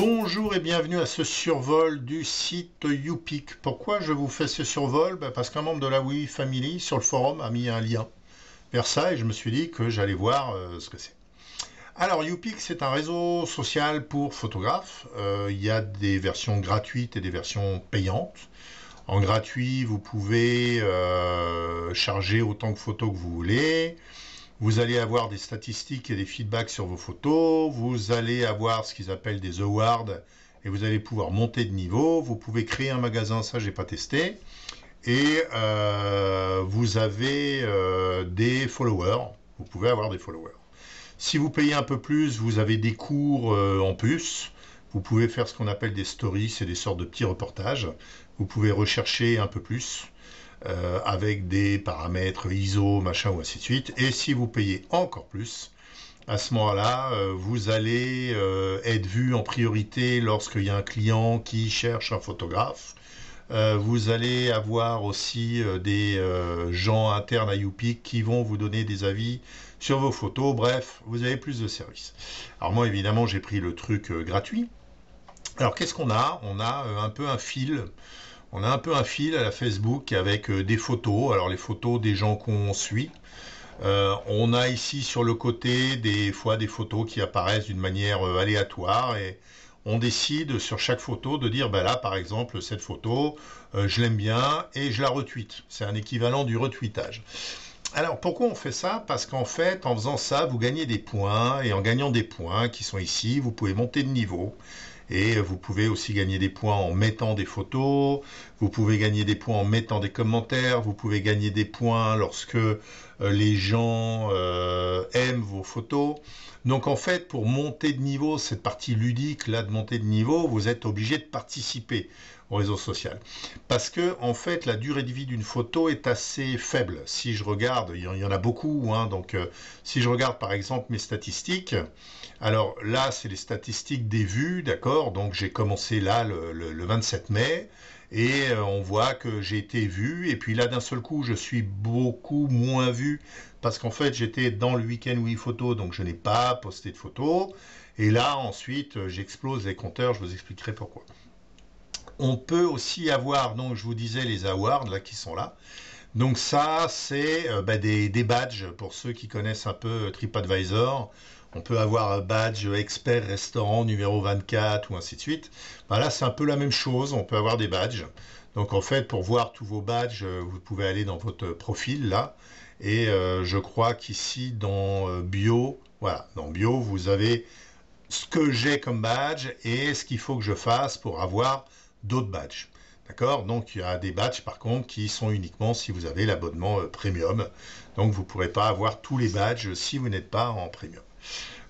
Bonjour et bienvenue à ce survol du site YouPic. Pourquoi je vous fais ce survol ben, Parce qu'un membre de la Wii Family sur le forum a mis un lien vers ça et je me suis dit que j'allais voir euh, ce que c'est. Alors YouPic c'est un réseau social pour photographes. Euh, il y a des versions gratuites et des versions payantes. En gratuit vous pouvez euh, charger autant de photos que vous voulez. Vous allez avoir des statistiques et des feedbacks sur vos photos, vous allez avoir ce qu'ils appellent des awards et vous allez pouvoir monter de niveau, vous pouvez créer un magasin, ça j'ai pas testé, et euh, vous avez euh, des followers, vous pouvez avoir des followers. Si vous payez un peu plus, vous avez des cours euh, en plus, vous pouvez faire ce qu'on appelle des stories, c'est des sortes de petits reportages, vous pouvez rechercher un peu plus, euh, avec des paramètres ISO, machin ou ainsi de suite. Et si vous payez encore plus, à ce moment-là, euh, vous allez euh, être vu en priorité lorsqu'il y a un client qui cherche un photographe. vous allez avoir aussi des gens internes à YouPic qui vont vous donner des avis sur vos photos. Bref, vous avez plus de services. Alors moi, évidemment, j'ai pris le truc gratuit. Alors qu'est-ce qu'on a On a un peu un fil on a un peu un fil à la Facebook avec euh, des photos, alors les photos des gens qu'on suit. Euh, on a ici sur le côté des fois des photos qui apparaissent d'une manière euh, aléatoire et on décide sur chaque photo de dire ben là par exemple cette photo je l'aime bien et je la retweet. C'est un équivalent du retweetage. Alors pourquoi on fait ça Parce qu'en fait en faisant ça vous gagnez des points et en gagnant des points qui sont ici vous pouvez monter de niveau et vous pouvez aussi gagner des points en mettant des photos, vous pouvez gagner des points en mettant des commentaires, vous pouvez gagner des points lorsque euh, les gens euh, aiment vos photos. Donc en fait, pour monter de niveau, cette partie ludique là de monter de niveau, vous êtes obligé de participer au réseau social. Parce que en fait, la durée de vie d'une photo est assez faible. Si je regarde, il y en a beaucoup, hein, donc euh, si je regarde par exemple mes statistiques, alors là c'est les statistiques des vues, d'accord, donc j'ai commencé là le 27 mai, et euh, on voit que j'ai été vu et puis là d'un seul coup je suis beaucoup moins vu parce qu'en fait j'étais dans le week-end où photo donc je n'ai pas posté de photos et là ensuite euh, j'explose les compteurs je vous expliquerai pourquoi on peut aussi avoir donc je vous disais les awards là qui sont là donc ça c'est euh, bah, des, des, badges pour ceux qui connaissent un peu TripAdvisor on peut avoir un badge expert restaurant numéro 24 ou ainsi de suite. Ben là, c'est un peu la même chose. On peut avoir des badges. Donc en fait, pour voir tous vos badges, euh, vous pouvez aller dans votre profil là. Et euh, je crois qu'ici, dans euh, bio, voilà, dans bio, vous avez ce que j'ai comme badge et ce qu'il faut que je fasse pour avoir d'autres badges. D'accord Donc il y a des badges par contre qui sont uniquement si vous avez l'abonnement premium. Donc vous ne pourrez pas avoir tous les badges si vous n'êtes pas en premium.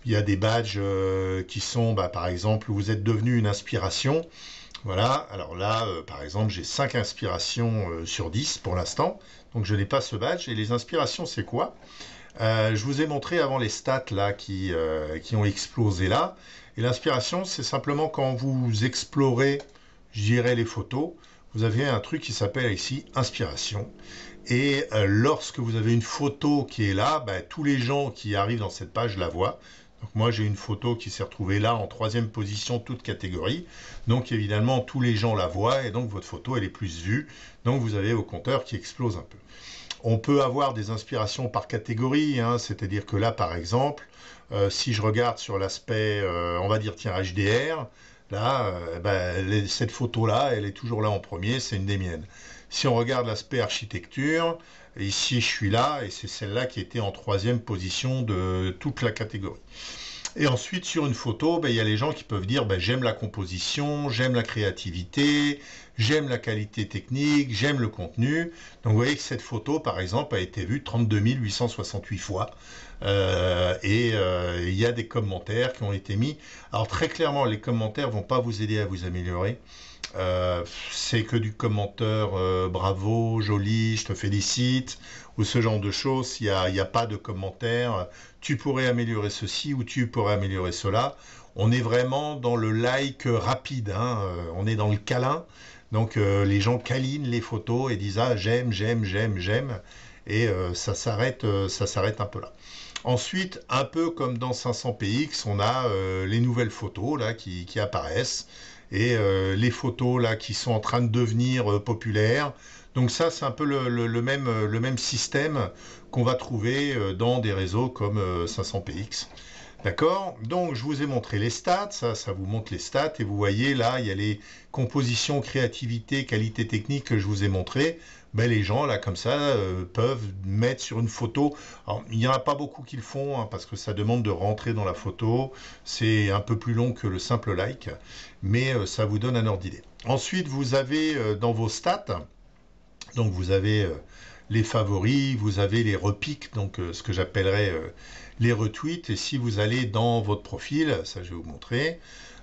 Il y a des badges euh, qui sont, bah, par exemple, vous êtes devenu une inspiration. Voilà, alors là, euh, par exemple, j'ai 5 inspirations euh, sur 10 pour l'instant, donc je n'ai pas ce badge. Et les inspirations, c'est quoi Je vous ai montré avant les stats là qui, qui ont explosé là. Et l'inspiration, c'est simplement quand vous explorez, je dirais, les photos, vous avez un truc qui s'appelle ici inspiration. Et euh, lorsque vous avez une photo qui est là, ben, tous les gens qui arrivent dans cette page la voient. Donc moi j'ai une photo qui s'est retrouvée là en troisième position, toute catégorie. Donc évidemment tous les gens la voient et donc votre photo elle est plus vue. Donc vous avez vos compteurs qui explosent un peu. On peut avoir des inspirations par catégorie, hein. c'est-à-dire que là par exemple, euh, si je regarde sur l'aspect, euh, on va dire tiens HDR, là, ben, cette photo là elle est toujours là en premier, c'est une des miennes. Si on regarde l'aspect architecture, ici je suis là, et c'est celle-là qui était en troisième position de toute la catégorie. Et ensuite, sur une photo, ben, il y a les gens qui peuvent dire ben, j'aime la composition, j'aime la créativité, j'aime la qualité technique, j'aime le contenu. Donc vous voyez que cette photo, par exemple, a été vue 32 868 fois. Euh, et euh, il y a des commentaires qui ont été mis. Alors très clairement, les commentaires ne vont pas vous aider à vous améliorer. Euh, c'est que du commentaire euh, bravo, joli, je te félicite, ou ce genre de choses. Il n'y a, a, pas de commentaire tu pourrais améliorer ceci ou tu pourrais améliorer cela. On est vraiment dans le like rapide, hein. euh, on est dans le câlin. Donc les gens câlinent les photos et disent ah, j'aime, j'aime, j'aime, j'aime. Et ça s'arrête ça un peu là. Ensuite, un peu comme dans 500px, on a les nouvelles photos là qui apparaissent et euh, les photos là qui sont en train de devenir euh, populaires. Donc ça, c'est un peu le, même, euh, le même système qu'on va trouver dans des réseaux comme 500px. D'accord Donc je vous ai montré les stats, ça, ça vous montre les stats, et vous voyez là, il y a les compositions, créativité, qualité technique que je vous ai montré. Mais ben, les gens là comme ça euh, peuvent mettre sur une photo. Alors, il n'y en a pas beaucoup qui le font hein, parce que ça demande de rentrer dans la photo. C'est un peu plus long que le simple like, mais euh, ça vous donne un ordre d'idée. Ensuite, vous avez euh, dans vos stats, donc vous avez les favoris, vous avez les repiques, donc euh, ce que j'appellerais euh, les retweets. Et si vous allez dans votre profil, ça je vais vous montrer.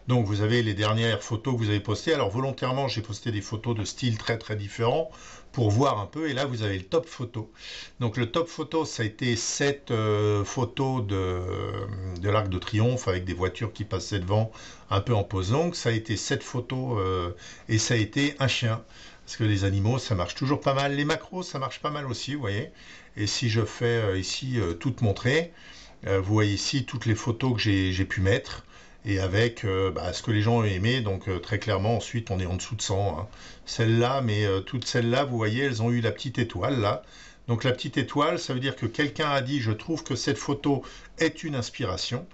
Donc vous avez les dernières photos que vous avez postées. Alors volontairement, j'ai posté des photos de styles très très différents pour voir un peu. Et là, vous avez le top photo. Donc le top photo, ça a été cette photos euh, photo de, de l'Arc de Triomphe avec des voitures qui passaient devant un peu en posant. Ça a été cette photo et ça a été un chien. Parce que les animaux, ça marche toujours pas mal. Les macros, ça marche pas mal aussi, vous voyez. Et si je fais euh, ici euh, toute montrer, euh, vous voyez ici toutes les photos que j'ai pu mettre et avec bah, ce que les gens ont aimé. Donc très clairement, ensuite, on est en dessous de 100. Hein. Celles-là, mais toutes celles-là, vous voyez, elles ont eu la petite étoile là. Donc la petite étoile, ça veut dire que quelqu'un a dit, je trouve que cette photo est une inspiration.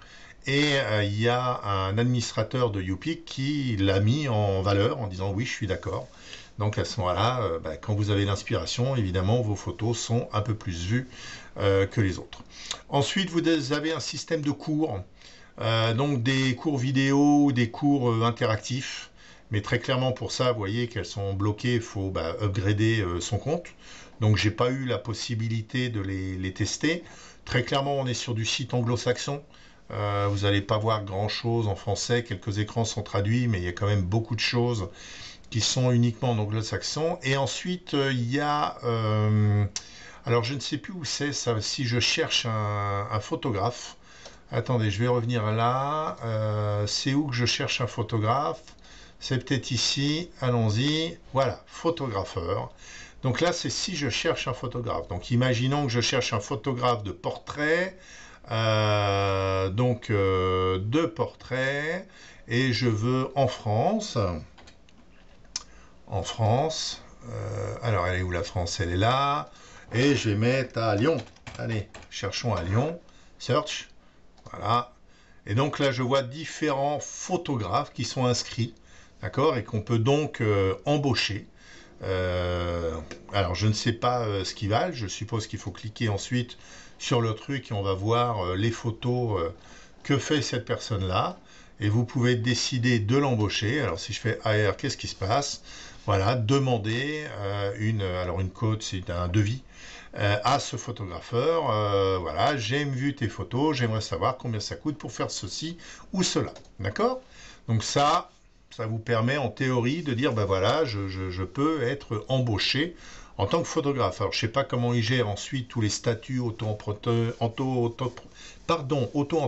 Et il y a un administrateur de Youpic qui l'a mis en valeur en disant oui, je suis d'accord. Donc à ce moment-là, euh, bah, quand vous avez l'inspiration, évidemment, vos photos sont un peu plus vues euh, que les autres. Ensuite, vous avez un système de cours, euh, donc des cours vidéo, des cours interactifs. Mais très clairement pour ça, vous voyez qu'elles sont bloquées, il faut bah, upgrader son compte. Donc j'ai pas eu la possibilité de les, tester. Très clairement, on est sur du site anglo-saxon. vous n'allez pas voir grand-chose en français. Quelques écrans sont traduits, mais il y a quand même beaucoup de choses qui sont uniquement anglo-saxon. Et ensuite, euh, il y a... Euh, alors, je ne sais plus où c'est, ça, si je cherche un, photographe. Attendez, je vais revenir là. Euh, c'est où que je cherche un photographe c'est peut-être ici, allons-y, voilà, photographeur. Donc là, c'est si je cherche un photographe. Donc imaginons que je cherche un photographe de portrait, donc de portrait, et je veux en France en France. Euh, alors, elle est où la France Elle est là. Et je vais mettre à Lyon. Allez, cherchons à Lyon. Search. Voilà. Et donc là, je vois différents photographes qui sont inscrits, d'accord, et qu'on peut donc euh, embaucher. Euh, alors, je ne sais pas ce qu'ils valent. Je suppose qu'il faut cliquer ensuite sur le truc et on va voir les photos que fait cette personne-là et vous pouvez décider de l'embaucher. Alors si je fais AR, qu'est-ce qui se passe Voilà, demander euh, une, alors une cote, c'est un devis euh, à ce photographeur. Euh, voilà, j'ai vu tes photos, j'aimerais savoir combien ça coûte pour faire ceci ou cela. D'accord Donc ça, ça vous permet en théorie de dire, ben voilà, je peux être embauché en tant que photographe, alors je sais pas comment il gère ensuite tous les statuts auto-entrepreneur, pardon, auto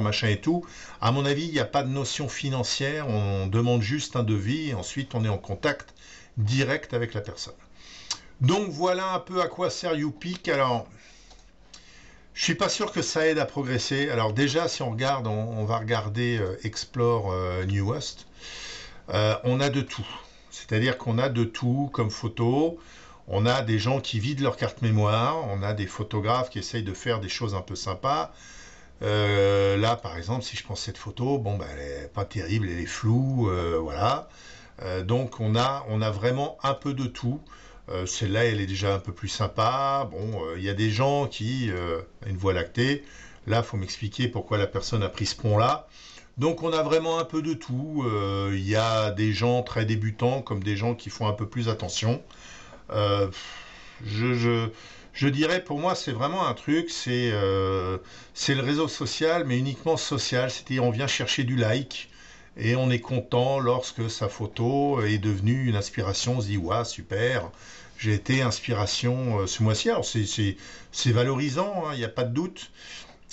machin et tout. À mon avis, il n'y a pas de notion financière. On demande juste un devis et ensuite on est en contact direct avec la personne. Donc voilà un peu à quoi sert YouPic. Alors, je suis pas sûr que ça aide à progresser. Alors déjà, si on regarde, on, va regarder euh, Explore euh, New West. Euh, on a de tout. C'est-à-dire qu'on a de tout comme photo on a des gens qui vident leur carte mémoire, on a des photographes qui essayent de faire des choses un peu sympas. Euh, là, par exemple, si je prends cette photo, bon, bah, elle n'est pas terrible, elle est floue, euh, voilà. Euh, donc, on a, on a vraiment un peu de tout. Celle-là, elle est déjà un peu plus sympa. Bon, il y a des gens qui, une voie lactée, là, faut m'expliquer pourquoi la personne a pris ce pont-là. Donc, on a vraiment un peu de tout. Il y a des gens très débutants comme des gens qui font un peu plus attention. Euh, je, dirais pour moi, c'est vraiment un truc, euh, c'est le réseau social, mais uniquement social. C'est-à-dire, on vient chercher du like et on est content lorsque sa photo est devenue une inspiration. On se dit, ouais, super, j'ai été inspiration euh, ce mois-ci. Alors c'est valorisant, hein, il n'y a pas de doute,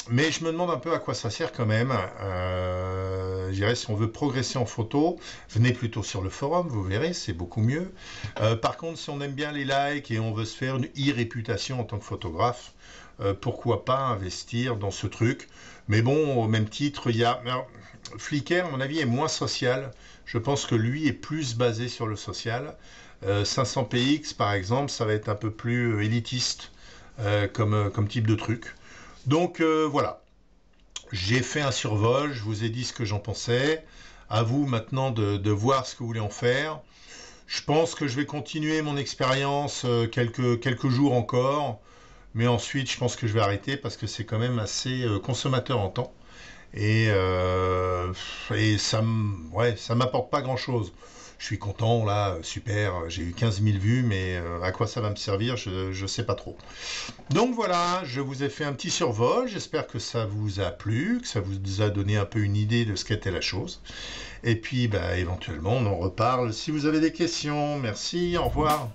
mais je me demande un peu à quoi ça sert quand même. Euh, je dirais, si on veut progresser en photo, venez plutôt sur le forum, vous verrez, c'est beaucoup mieux. Euh, par contre, si on aime bien les likes et on veut se faire une e-réputation en tant que photographe, euh, pourquoi pas investir dans ce truc Mais bon, au même titre, il y a... Flickr, à mon avis, est moins social. Je pense que lui est plus basé sur le social. 500px, euh, par exemple, ça va être un peu plus élitiste comme, comme type de truc. Donc euh, voilà, j'ai fait un survol, je vous ai dit ce que j'en pensais. À vous maintenant de, voir ce que vous voulez en faire. Je pense que je vais continuer mon expérience euh, quelques, jours encore, mais ensuite je pense que je vais arrêter parce que c'est quand même assez euh, consommateur en temps. Et, ça ne ça m'apporte pas grand-chose je suis content, là, super, j'ai eu 15 000 vues, mais euh, à quoi ça va me servir, je ne sais pas trop. Donc voilà, je vous ai fait un petit survol, j'espère que ça vous a plu, que ça vous a donné un peu une idée de ce qu'était la chose. Et puis, bah, éventuellement, on en reparle si vous avez des questions. Merci, au revoir.